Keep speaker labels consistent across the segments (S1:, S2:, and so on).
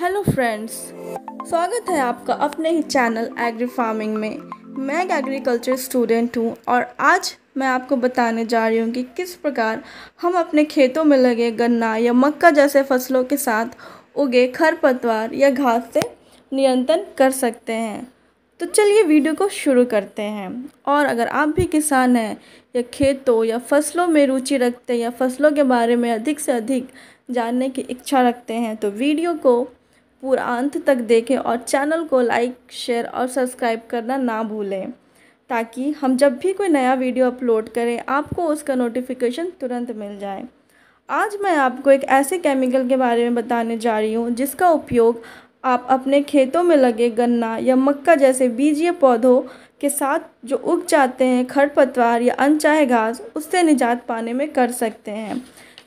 S1: hello friends स्वागत है आपका अपने ही चैनल एग्री फार्मिंग में मैं एक एग्रीकल्चर स्टूडेंट हूँ और आज मैं आपको बताने जा रही हूँ कि किस प्रकार हम अपने खेतों में लगे गन्ना या मक्का जैसे फसलों के साथ उगे खरपतवार या घास से नियंत्रण कर सकते हैं तो चलिए वीडियो को शुरू करते हैं और अगर आप भी किसान हैं या खेतों या फसलों में रुचि रखते हैं या फसलों के बारे में अधिक से अधिक जानने की इच्छा रखते हैं तो वीडियो को पूरा अंत तक देखें और चैनल को लाइक शेयर और सब्सक्राइब करना ना भूलें ताकि हम जब भी कोई नया वीडियो अपलोड करें आपको उसका नोटिफिकेशन तुरंत मिल जाए आज मैं आपको एक ऐसे केमिकल के बारे में बताने जा रही हूँ जिसका उपयोग आप अपने खेतों में लगे गन्ना या मक्का जैसे बीजीय पौधों के साथ जो उग जाते हैं खरपतवार या अनचाहे घास उससे निजात पाने में कर सकते हैं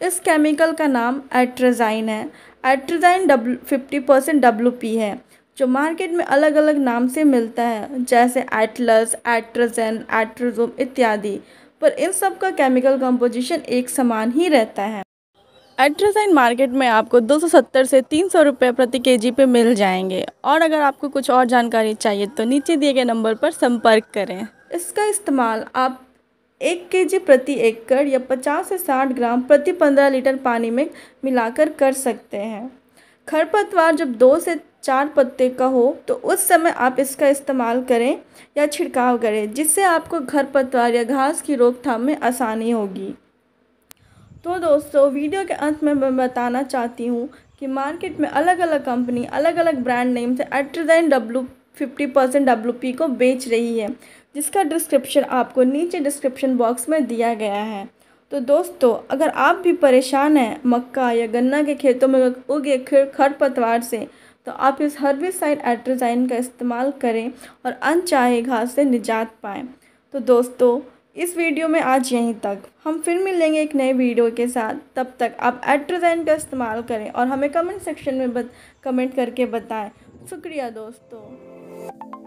S1: इस केमिकल का नाम एट्रेजाइन है atrazine W fifty percent W है जो मार्केट में अलग अलग नाम से मिलता है जैसे एटलस एट्रोजन एट्रोजोम इत्यादि पर इन सब का केमिकल कंपोजिशन एक समान ही रहता है एट्रोजाइन मार्केट में आपको 270 से 300 रुपए प्रति केजी पे मिल जाएंगे और अगर आपको कुछ और जानकारी चाहिए तो नीचे दिए गए नंबर पर संपर्क करें इसका इस्तेमाल आप एक के जी प्रति एकड़ या पचास से साठ ग्राम प्रति पंद्रह लीटर पानी में मिलाकर कर सकते हैं खरपतवार जब दो से चार पत्ते का हो तो उस समय आप इसका इस्तेमाल करें या छिड़काव करें जिससे आपको खरपतवार या घास की रोकथाम में आसानी होगी तो दोस्तों वीडियो के अंत में मैं बताना चाहती हूँ कि मार्केट में अलग अलग कंपनी अलग अलग ब्रांड नेम से Atrane W fifty percent W P को बेच रही है जिसका डिस्क्रिप्शन आपको नीचे डिस्क्रिप्शन बॉक्स में दिया गया है तो दोस्तों अगर आप भी परेशान हैं मक्का या गन्ना के खेतों में उगे खरपतवार से तो आप इस हर्बिसाइड एट्रोजाइन का इस्तेमाल करें और अनचाहे घास से निजात पाएँ तो दोस्तों इस वीडियो में आज यहीं तक हम फिर मिलेंगे एक नए वीडियो के साथ तब तक आप एट्रोजाइन का इस्तेमाल करें और हमें कमेंट सेक्शन में बत, कमेंट करके बताएं शुक्रिया दोस्तों